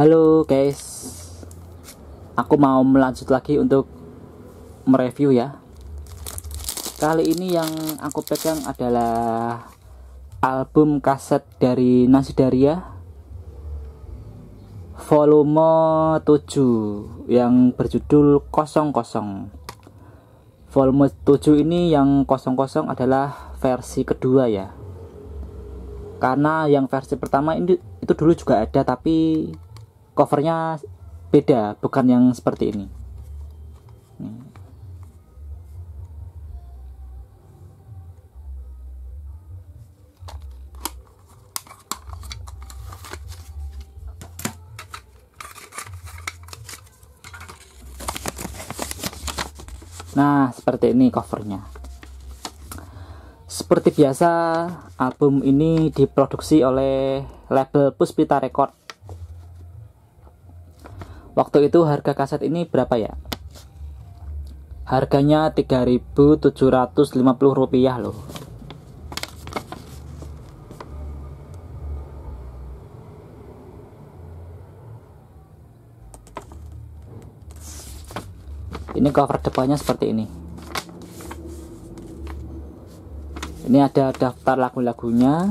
Halo guys, aku mau melanjut lagi untuk mereview ya. Kali ini yang aku pegang adalah album kaset dari Nasidaria volume 7 yang berjudul 00. Volume 7 ini yang 00 adalah versi kedua ya. Karena yang versi pertama ini itu dulu juga ada tapi covernya beda bukan yang seperti ini Nah, seperti ini covernya. Seperti biasa, album ini diproduksi oleh label Puspita Record Waktu itu harga kaset ini berapa ya? Harganya 3.750 rupiah loh. Ini cover depannya seperti ini. Ini ada daftar lagu-lagunya,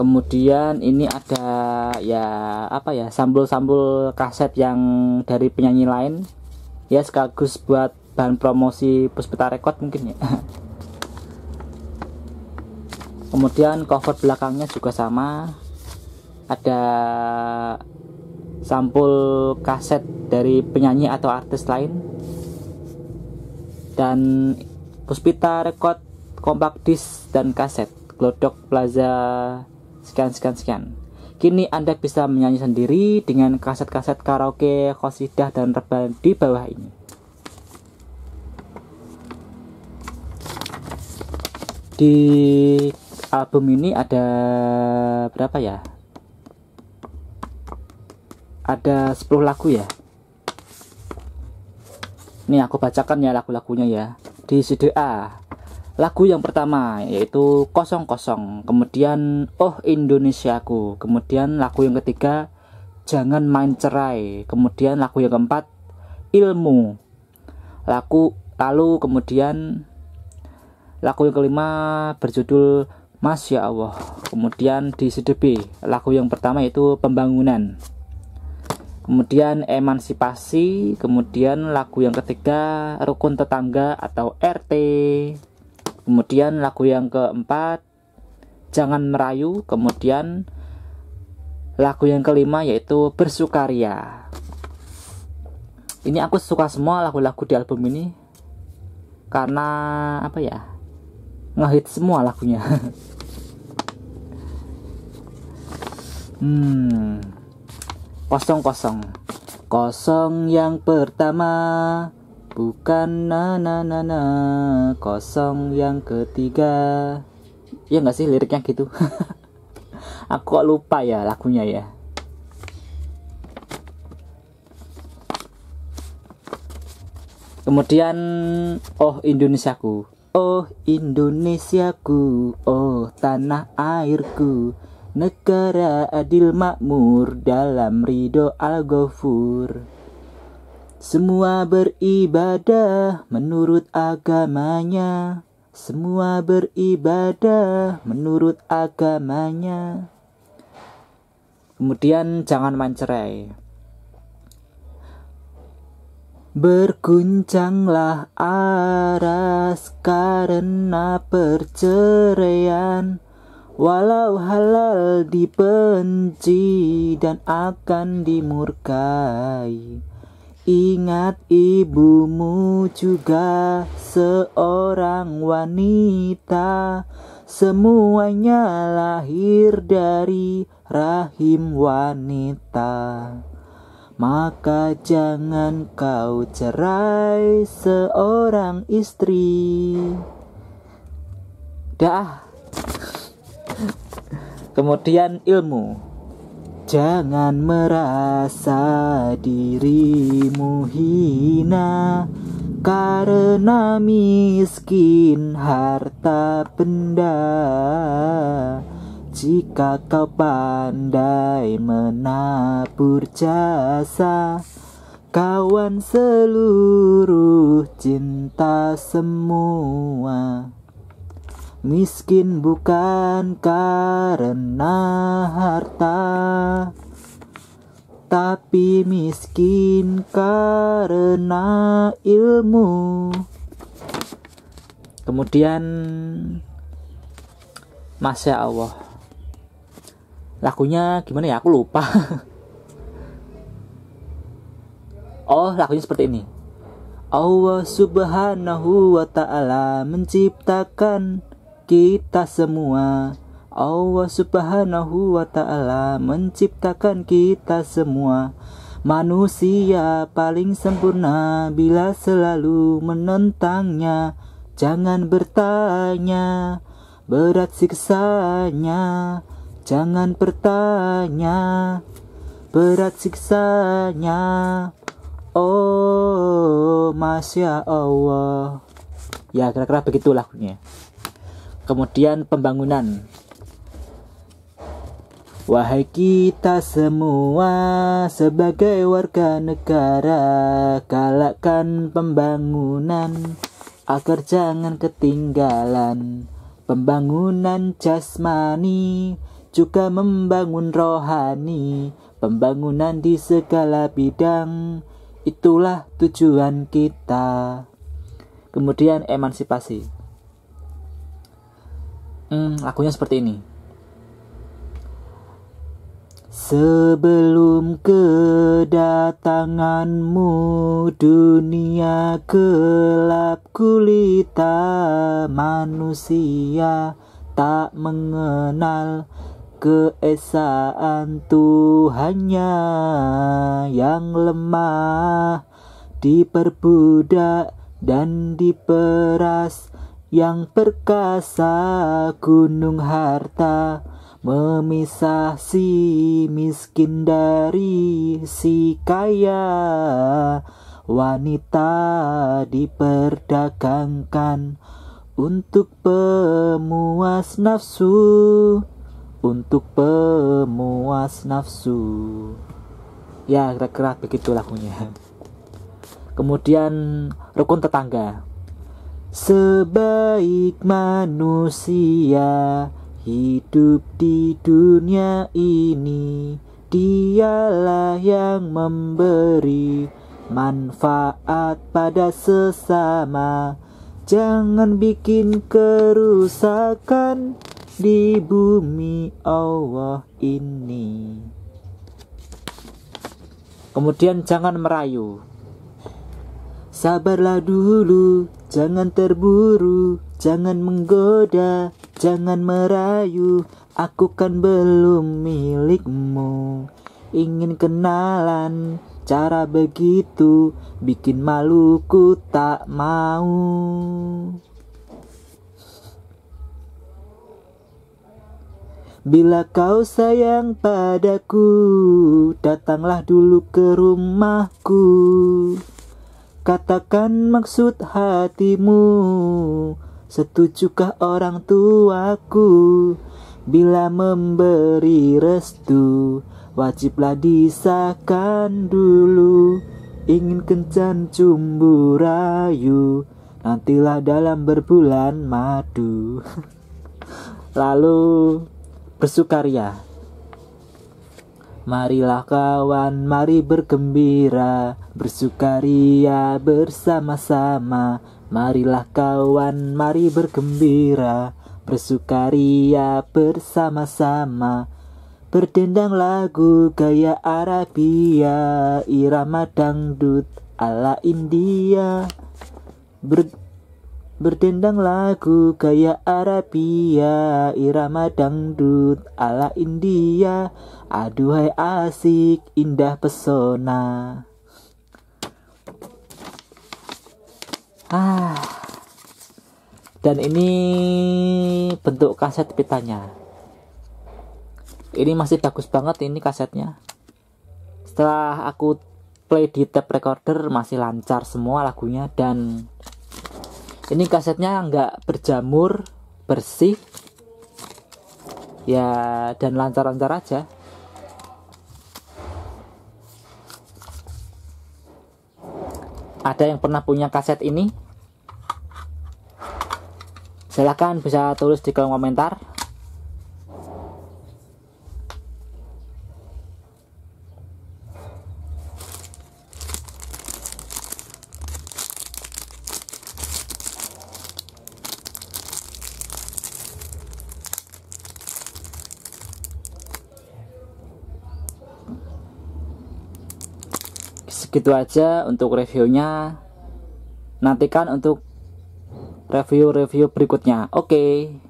kemudian ini ada ya apa ya sambul-sambul kaset yang dari penyanyi lain ya sekaligus buat bahan promosi Puspita Record mungkin ya kemudian cover belakangnya juga sama ada sampul kaset dari penyanyi atau artis lain dan Puspita Record kompak disc dan kaset Glodok Plaza sekian sekian sekian. Kini Anda bisa menyanyi sendiri dengan kaset-kaset karaoke, kosidah, dan rebal di bawah ini. Di album ini ada berapa ya? Ada 10 lagu ya. ini aku bacakan ya lagu-lagunya ya. Di CD A lagu yang pertama yaitu kosong kosong kemudian oh Indonesiaku kemudian lagu yang ketiga jangan main cerai kemudian lagu yang keempat ilmu lagu lalu kemudian lagu yang kelima berjudul Masya Allah kemudian di CDB lagu yang pertama itu pembangunan kemudian emansipasi kemudian lagu yang ketiga rukun tetangga atau RT Kemudian lagu yang keempat Jangan Merayu, kemudian lagu yang kelima yaitu Bersukaria. Ini aku suka semua lagu-lagu di album ini karena apa ya? Ngehit semua lagunya. hmm. Kosong kosong. Kosong yang pertama Bukan na na na na kosong yang ketiga. Ya nggak sih liriknya gitu. Aku kok lupa ya lagunya ya. Kemudian Oh Indonesiaku. Oh Indonesiaku, oh tanah airku. Negara adil makmur dalam ridho al gofur semua beribadah menurut agamanya. Semua beribadah menurut agamanya. Kemudian jangan mencerai. Berguncanglah aras karena perceraian. Walau halal dibenci dan akan dimurkai Ingat ibumu juga seorang wanita Semuanya lahir dari rahim wanita Maka jangan kau cerai seorang istri Dah Kemudian ilmu Jangan merasa dirimu hina karena miskin harta benda. Jika kau pandai menabur jasa, kawan seluruh cinta semua. Miskin bukan karena harta, tapi miskin karena ilmu. Kemudian, Masya Allah, lagunya gimana ya? Aku lupa. oh, lagunya seperti ini. Allah Subhanahu wa Ta'ala menciptakan kita semua. Allah Subhanahu wa Ta'ala menciptakan kita semua. Manusia paling sempurna bila selalu menentangnya. Jangan bertanya, berat siksanya. Jangan bertanya, berat siksanya. Oh, masya Allah. Ya, kira-kira begitulah lagunya. Kemudian pembangunan. Wahai kita semua sebagai warga negara Galakkan pembangunan agar jangan ketinggalan Pembangunan jasmani juga membangun rohani Pembangunan di segala bidang itulah tujuan kita Kemudian emansipasi hmm, lakunya seperti ini Sebelum kedatanganmu dunia gelap gulita manusia tak mengenal keesaan Tuhannya yang lemah diperbudak dan diperas yang perkasa gunung harta memisah si miskin dari si kaya wanita diperdagangkan untuk pemuas nafsu untuk pemuas nafsu ya kira-kira begitu lagunya kemudian rukun tetangga Sebaik manusia hidup di dunia ini Dialah yang memberi manfaat pada sesama Jangan bikin kerusakan di bumi Allah ini Kemudian jangan merayu Sabarlah dulu, jangan terburu, jangan menggoda, jangan merayu. Aku kan belum milikmu. Ingin kenalan, cara begitu bikin maluku tak mau. Bila kau sayang padaku, datanglah dulu ke rumahku. Katakan maksud hatimu Setujukah orang tuaku Bila memberi restu Wajiblah disahkan dulu Ingin kencan cumbu rayu Nantilah dalam berbulan madu Lalu bersukaria Marilah kawan, mari bergembira, bersukaria bersama-sama. Marilah kawan, mari bergembira, bersukaria bersama-sama. Berdendang lagu gaya Arabia, irama dangdut ala India. Ber Bertendang lagu gaya Arabia, irama dangdut ala India. Aduhai asik, indah pesona. Ah. Dan ini bentuk kaset pitanya. Ini masih bagus banget ini kasetnya. Setelah aku play di tape recorder masih lancar semua lagunya dan ini kasetnya nggak berjamur bersih ya dan lancar-lancar aja ada yang pernah punya kaset ini silahkan bisa tulis di kolom komentar segitu aja untuk reviewnya. Nantikan untuk review-review berikutnya. Oke. Okay.